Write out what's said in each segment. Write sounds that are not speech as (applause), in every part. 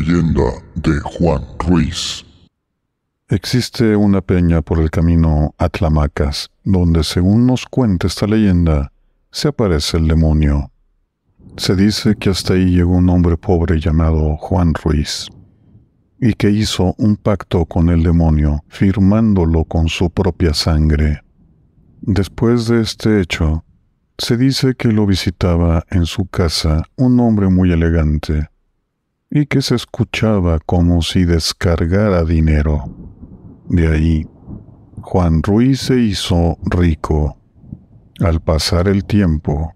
Leyenda de Juan Ruiz. Existe una peña por el camino a Tlamacas, donde según nos cuenta esta leyenda, se aparece el demonio. Se dice que hasta ahí llegó un hombre pobre llamado Juan Ruiz, y que hizo un pacto con el demonio, firmándolo con su propia sangre. Después de este hecho, se dice que lo visitaba en su casa un hombre muy elegante, y que se escuchaba como si descargara dinero. De ahí, Juan Ruiz se hizo rico. Al pasar el tiempo,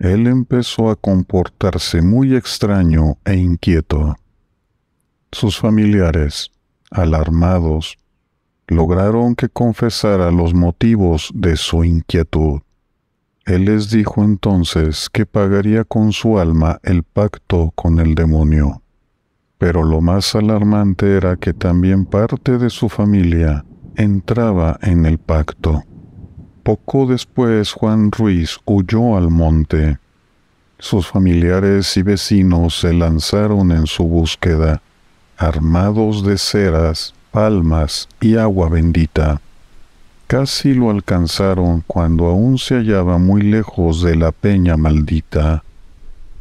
él empezó a comportarse muy extraño e inquieto. Sus familiares, alarmados, lograron que confesara los motivos de su inquietud. Él les dijo entonces que pagaría con su alma el pacto con el demonio. Pero lo más alarmante era que también parte de su familia entraba en el pacto. Poco después Juan Ruiz huyó al monte. Sus familiares y vecinos se lanzaron en su búsqueda, armados de ceras, palmas y agua bendita. Casi lo alcanzaron cuando aún se hallaba muy lejos de la peña maldita,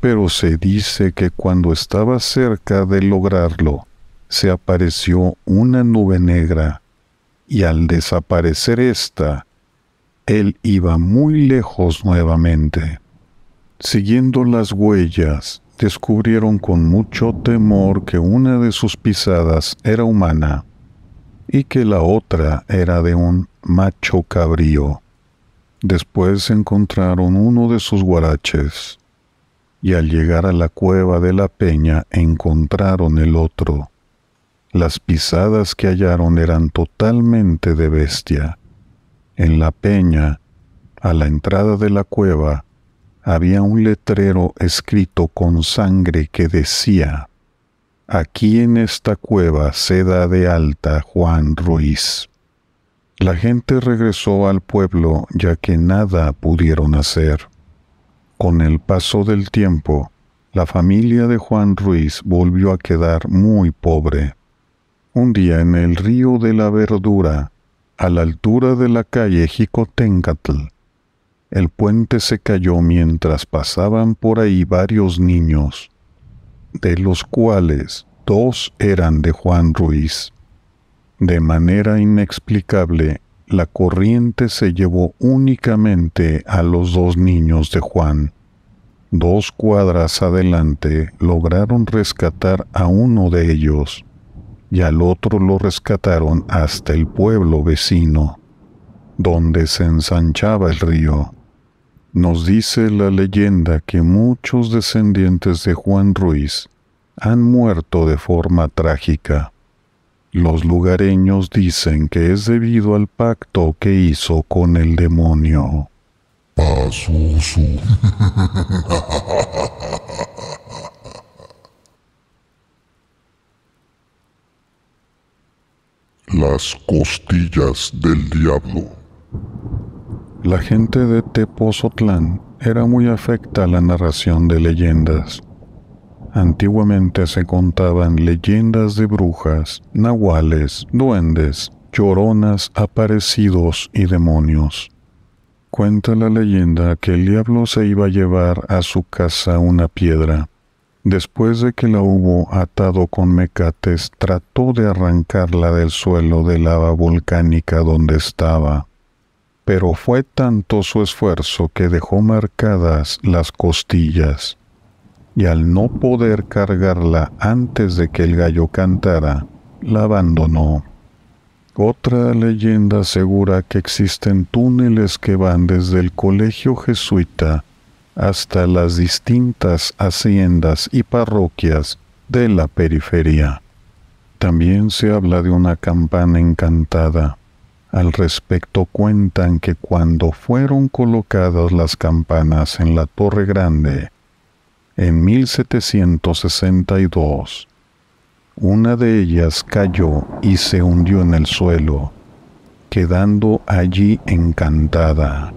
pero se dice que cuando estaba cerca de lograrlo, se apareció una nube negra, y al desaparecer ésta, él iba muy lejos nuevamente. Siguiendo las huellas, descubrieron con mucho temor que una de sus pisadas era humana y que la otra era de un macho cabrío. Después encontraron uno de sus guaraches, y al llegar a la cueva de la peña encontraron el otro. Las pisadas que hallaron eran totalmente de bestia. En la peña, a la entrada de la cueva, había un letrero escrito con sangre que decía Aquí en esta cueva se da de alta Juan Ruiz. La gente regresó al pueblo ya que nada pudieron hacer. Con el paso del tiempo, la familia de Juan Ruiz volvió a quedar muy pobre. Un día en el río de la verdura, a la altura de la calle Jicotencatl, el puente se cayó mientras pasaban por ahí varios niños de los cuales dos eran de Juan Ruiz. De manera inexplicable, la corriente se llevó únicamente a los dos niños de Juan. Dos cuadras adelante lograron rescatar a uno de ellos y al otro lo rescataron hasta el pueblo vecino, donde se ensanchaba el río. Nos dice la leyenda que muchos descendientes de Juan Ruiz han muerto de forma trágica. Los lugareños dicen que es debido al pacto que hizo con el demonio. (laughs) Las costillas del diablo. La gente de Tepozotlán era muy afecta a la narración de leyendas. Antiguamente se contaban leyendas de brujas, nahuales, duendes, lloronas, aparecidos y demonios. Cuenta la leyenda que el diablo se iba a llevar a su casa una piedra. Después de que la hubo atado con mecates, trató de arrancarla del suelo de lava volcánica donde estaba pero fue tanto su esfuerzo que dejó marcadas las costillas, y al no poder cargarla antes de que el gallo cantara, la abandonó. Otra leyenda asegura que existen túneles que van desde el colegio jesuita hasta las distintas haciendas y parroquias de la periferia. También se habla de una campana encantada, al respecto cuentan que cuando fueron colocadas las campanas en la Torre Grande, en 1762, una de ellas cayó y se hundió en el suelo, quedando allí encantada.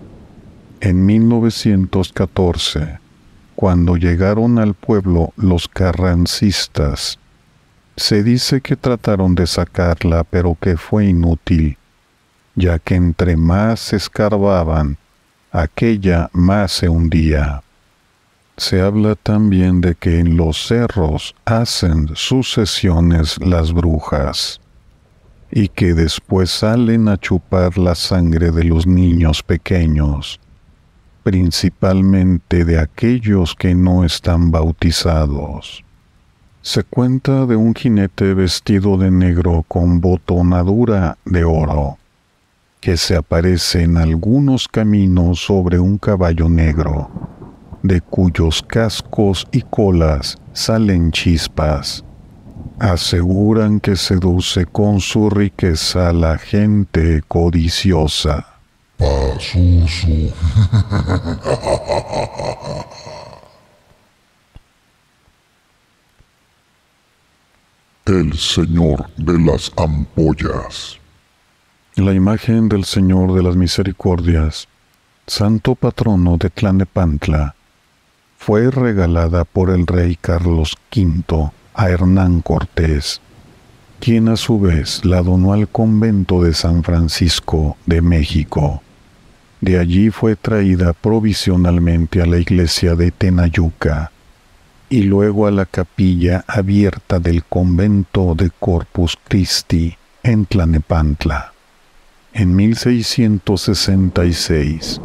En 1914, cuando llegaron al pueblo los carrancistas, se dice que trataron de sacarla pero que fue inútil ya que entre más escarbaban, aquella más se hundía. Se habla también de que en los cerros hacen sucesiones las brujas y que después salen a chupar la sangre de los niños pequeños, principalmente de aquellos que no están bautizados. Se cuenta de un jinete vestido de negro con botonadura de oro, que se aparece en algunos caminos sobre un caballo negro, de cuyos cascos y colas salen chispas. Aseguran que seduce con su riqueza a la gente codiciosa. Pasusu. (laughs) El señor de las ampollas. La imagen del Señor de las Misericordias, santo patrono de Tlanepantla, fue regalada por el rey Carlos V a Hernán Cortés, quien a su vez la donó al convento de San Francisco de México. De allí fue traída provisionalmente a la iglesia de Tenayuca y luego a la capilla abierta del convento de Corpus Christi en Tlanepantla. En 1666,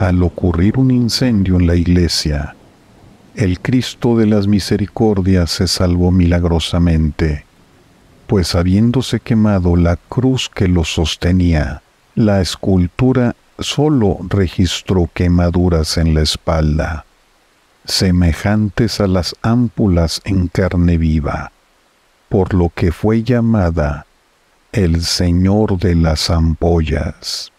al ocurrir un incendio en la iglesia, el Cristo de las Misericordias se salvó milagrosamente, pues habiéndose quemado la cruz que lo sostenía, la escultura solo registró quemaduras en la espalda, semejantes a las ámpulas en carne viva, por lo que fue llamada el señor de las ampollas.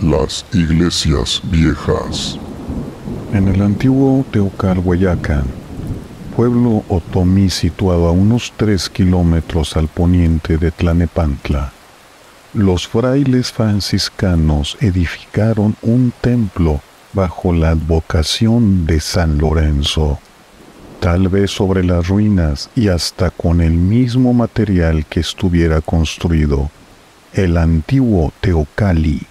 Las iglesias viejas. En el antiguo Teocalhuayacán, pueblo otomí situado a unos tres kilómetros al poniente de Tlanepantla, los frailes franciscanos edificaron un templo bajo la advocación de San Lorenzo, tal vez sobre las ruinas y hasta con el mismo material que estuviera construido, el antiguo Teocali.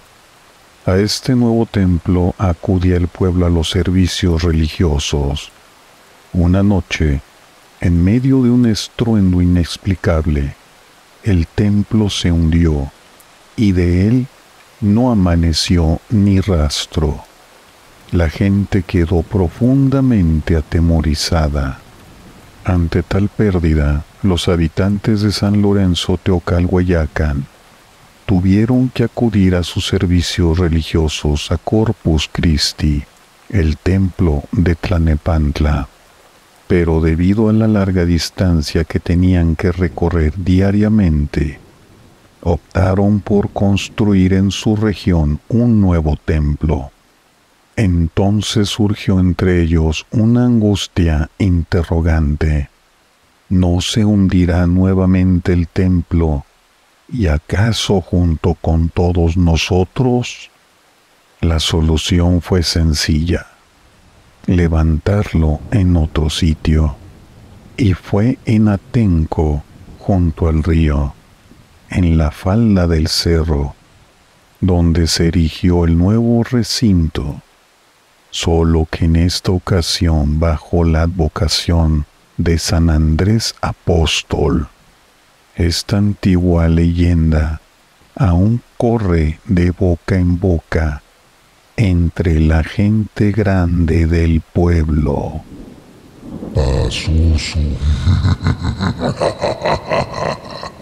A este nuevo templo acudía el pueblo a los servicios religiosos. Una noche, en medio de un estruendo inexplicable, el templo se hundió y de él no amaneció ni rastro. La gente quedó profundamente atemorizada. Ante tal pérdida, los habitantes de San Lorenzo Teocalhuayacán tuvieron que acudir a sus servicios religiosos a Corpus Christi, el templo de Tlanepantla. Pero debido a la larga distancia que tenían que recorrer diariamente, optaron por construir en su región un nuevo templo. Entonces surgió entre ellos una angustia interrogante. ¿No se hundirá nuevamente el templo y acaso junto con todos nosotros? La solución fue sencilla, levantarlo en otro sitio, y fue en Atenco, junto al río en la falda del cerro, donde se erigió el nuevo recinto, solo que en esta ocasión bajo la advocación de San Andrés Apóstol. Esta antigua leyenda aún corre de boca en boca entre la gente grande del pueblo. su. (laughs)